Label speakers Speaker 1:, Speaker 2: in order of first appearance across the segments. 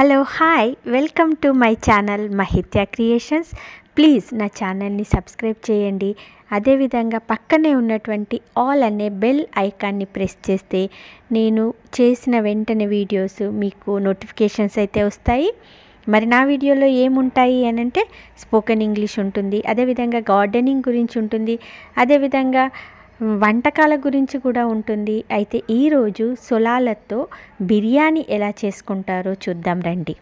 Speaker 1: hello hi welcome to my channel Mahitya creations please నా ఛానల్ని subscribe చేయండి అదేవిధంగా పక్కనే ఉన్నటువంటి ఆల్ అనే బెల్ ఐకాన్ని ప్రెస్ చేస్తే నేను చేసిన వెంటనే వీడియోస్ మీకు నోటిఫికేషన్స్ అయితే వస్తాయి మరి నా వీడియోలో ఏముంటాయి అని అంటే స్పోకెన్ ఇంగ్లీష్ ఉంటుంది అదేవిధంగా గార్డెనింగ్ గురించి ఉంటుంది అదేవిధంగా వంటకాల గురించి కూడా ఉంటుంది అయితే ఈరోజు సొలాలతో బిర్యానీ ఎలా చేసుకుంటారో చూద్దాం రండి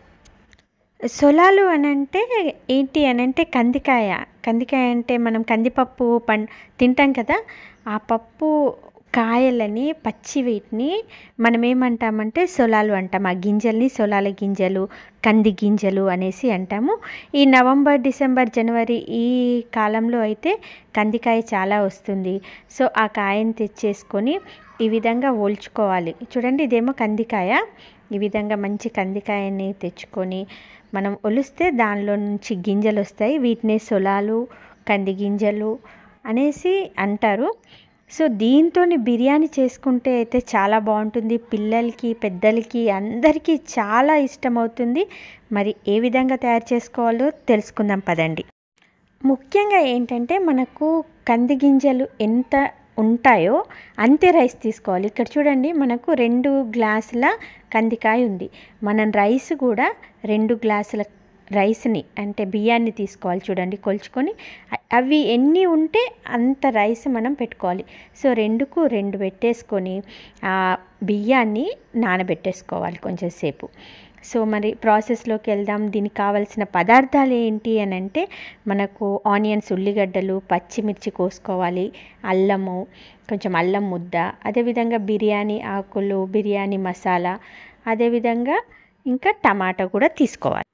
Speaker 1: సొలాలు అనంటే ఏంటి అనంటే కందికాయ కందికాయ అంటే మనం కందిపప్పు పం తింటాం కదా ఆ పప్పు కాయలని పచ్చి వీటిని మనం ఏమంటామంటే సొలాలు అంటాం ఆ గింజల్ని సొలాల గింజలు కంది గింజలు అనేసి అంటాము ఈ నవంబర్ డిసెంబర్ జనవరి ఈ కాలంలో అయితే కందికాయ చాలా వస్తుంది సో ఆ కాయని తెచ్చేసుకొని ఈ విధంగా ఓల్చుకోవాలి చూడండి ఇదేమో కందికాయ ఈ విధంగా మంచి కందికాయని తెచ్చుకొని మనం ఒలిస్తే దానిలో నుంచి గింజలు వస్తాయి వీటిని సొలాలు కంది గింజలు అనేసి అంటారు సో దీంతో బిర్యానీ చేసుకుంటే అయితే చాలా బాగుంటుంది పిల్లలకి పెద్దలకి అందరికీ చాలా ఇష్టమవుతుంది మరి ఏ విధంగా తయారు చేసుకోవాలో తెలుసుకుందాం పదండి ముఖ్యంగా ఏంటంటే మనకు కంది గింజలు ఎంత ఉంటాయో అంతే రైస్ తీసుకోవాలి ఇక్కడ చూడండి మనకు రెండు గ్లాసుల కందికాయ ఉంది మనం రైస్ కూడా రెండు గ్లాసుల రైస్ని అంటే బియ్యాన్ని తీసుకోవాలి చూడండి కొలుచుకొని అవి ఎన్ని ఉంటే అంత రైస్ మనం పెట్టుకోవాలి సో రెండుకు రెండు పెట్టేసుకొని ఆ బియ్యాన్ని నానబెట్టేసుకోవాలి కొంచెంసేపు సో మరి ప్రాసెస్లోకి వెళ్దాం దీనికి కావాల్సిన పదార్థాలు ఏంటి అని అంటే మనకు ఆనియన్స్ ఉల్లిగడ్డలు పచ్చిమిర్చి కోసుకోవాలి అల్లము కొంచెం అల్లం ముద్ద అదేవిధంగా బిర్యానీ ఆకులు బిర్యానీ మసాలా అదేవిధంగా ఇంకా టమాటా కూడా తీసుకోవాలి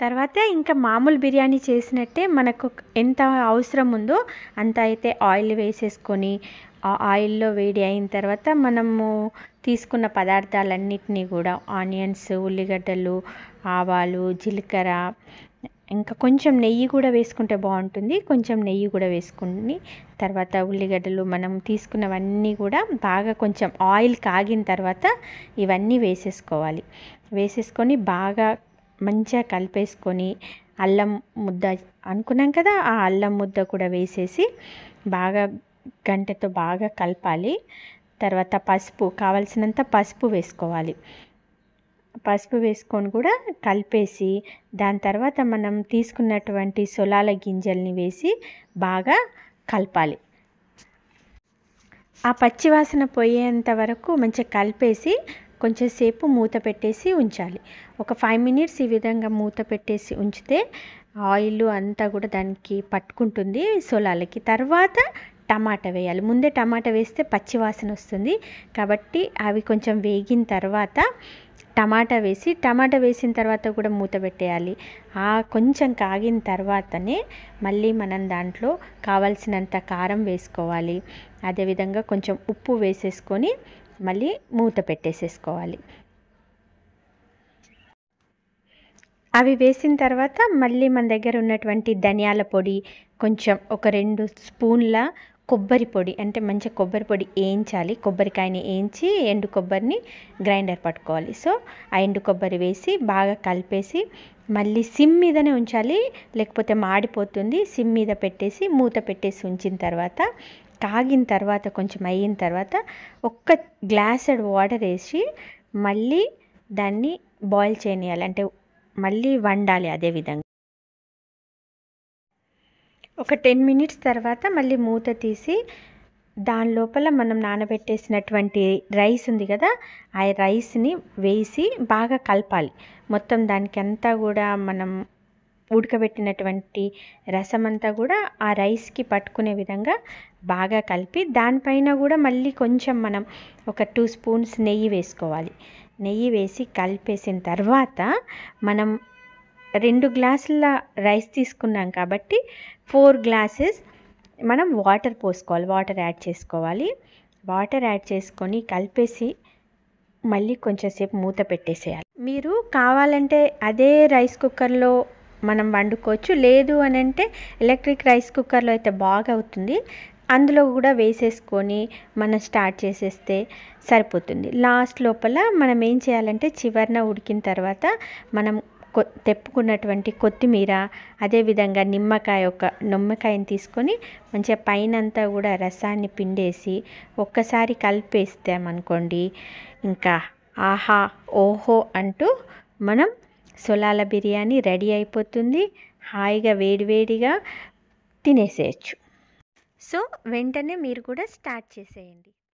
Speaker 1: తర్వాత ఇంకా మామూలు బిర్యానీ చేసినట్టే మనకు ఎంత అవసరం ఉందో అంత అయితే ఆయిల్ వేసేసుకొని ఆ ఆయిల్లో వేడి అయిన తర్వాత మనము తీసుకున్న పదార్థాలన్నిటినీ కూడా ఆనియన్స్ ఉల్లిగడ్డలు ఆవాలు జీలకర్ర ఇంకా కొంచెం నెయ్యి కూడా వేసుకుంటే బాగుంటుంది కొంచెం నెయ్యి కూడా వేసుకుని తర్వాత ఉల్లిగడ్డలు మనం తీసుకున్నవన్నీ కూడా బాగా కొంచెం ఆయిల్ కాగిన తర్వాత ఇవన్నీ వేసేసుకోవాలి వేసేసుకొని బాగా మంచిగా కలిపేసుకొని అల్లం ముద్ద అనుకున్నాం కదా ఆ అల్లం ముద్ద కూడా వేసేసి బాగా గంటతో బాగా కలపాలి తర్వాత పసుపు కావలసినంత పసుపు వేసుకోవాలి పసుపు వేసుకొని కూడా కలిపేసి దాని తర్వాత మనం తీసుకున్నటువంటి సొలాల గింజల్ని వేసి బాగా కలపాలి ఆ పచ్చివాసన పోయేంత వరకు మంచిగా కలిపేసి కొంచెంసేపు మూత పెట్టేసి ఉంచాలి ఒక ఫైవ్ మినిట్స్ ఈ విధంగా మూత పెట్టేసి ఉంచితే ఆయిల్ అంతా కూడా దానికి పట్టుకుంటుంది సొలాలకి తర్వాత టమాటా వేయాలి ముందే టమాటా వేస్తే పచ్చి వాసన వస్తుంది కాబట్టి అవి కొంచెం వేగిన తర్వాత టమాటా వేసి టమాటా వేసిన తర్వాత కూడా మూత పెట్టేయాలి ఆ కొంచెం కాగిన తర్వాతనే మళ్ళీ మనం దాంట్లో కావలసినంత కారం వేసుకోవాలి అదేవిధంగా కొంచెం ఉప్పు వేసేసుకొని మళ్ళీ మూత పెట్టేసేసుకోవాలి అవి వేసిన తర్వాత మళ్ళీ మన దగ్గర ఉన్నటువంటి ధనియాల పొడి కొంచెం ఒక రెండు స్పూన్ల కొబ్బరి పొడి అంటే మంచి కొబ్బరి పొడి వేయించాలి కొబ్బరికాయని వేయించి ఎండు కొబ్బరిని గ్రైండర్ పట్టుకోవాలి సో ఆ ఎండు కొబ్బరి వేసి బాగా కలిపేసి మళ్ళీ సిమ్ మీదనే ఉంచాలి లేకపోతే మాడిపోతుంది సిమ్ మీద పెట్టేసి మూత పెట్టేసి ఉంచిన తర్వాత కాగిన తర్వాత కొంచెం అయిన తర్వాత ఒక్క గ్లాసెడ్ వాటర్ వేసి మళ్ళీ దాన్ని బాయిల్ చేయనియాలి అంటే మళ్ళీ వండాలి అదేవిధంగా ఒక టెన్ మినిట్స్ తర్వాత మళ్ళీ మూత తీసి దాని లోపల మనం నానబెట్టేసినటువంటి రైస్ ఉంది కదా ఆ రైస్ని వేసి బాగా కలపాలి మొత్తం దానికి అంతా కూడా మనం ఉడకబెట్టినటువంటి రసం అంతా కూడా ఆ రైస్కి పట్టుకునే విధంగా బాగా కలిపి దానిపైన కూడా మళ్ళీ కొంచెం మనం ఒక టూ స్పూన్స్ నెయ్యి వేసుకోవాలి నెయ్యి వేసి కలిపేసిన తర్వాత మనం రెండు గ్లాసుల రైస్ తీసుకున్నాం కాబట్టి ఫోర్ గ్లాసెస్ మనం వాటర్ పోసుకోవాలి వాటర్ యాడ్ చేసుకోవాలి వాటర్ యాడ్ చేసుకొని కలిపేసి మళ్ళీ కొంచెంసేపు మూత పెట్టేసేయాలి మీరు కావాలంటే అదే రైస్ కుక్కర్లో మనం వండుకోవచ్చు లేదు అని అంటే ఎలక్ట్రిక్ రైస్ కుక్కర్లో అయితే బాగా అవుతుంది అందులో కూడా వేసేసుకొని మనం స్టార్ట్ చేసేస్తే సరిపోతుంది లాస్ట్ లోపల మనం ఏం చేయాలంటే చివరిన ఉడికిన తర్వాత మనం కొ తెప్పుకున్నటువంటి కొత్తిమీర అదేవిధంగా నిమ్మకాయ ఒక నిమ్మకాయని తీసుకొని మంచిగా పైన అంతా కూడా రసాన్ని పిండేసి ఒక్కసారి కలిపేస్తామనుకోండి ఇంకా ఆహా ఓహో అంటూ మనం సొలాల బిర్యానీ రెడీ అయిపోతుంది హాయిగా వేడివేడిగా తినేసేయచ్చు సో వెంటనే మీరు కూడా స్టార్ట్ చేసేయండి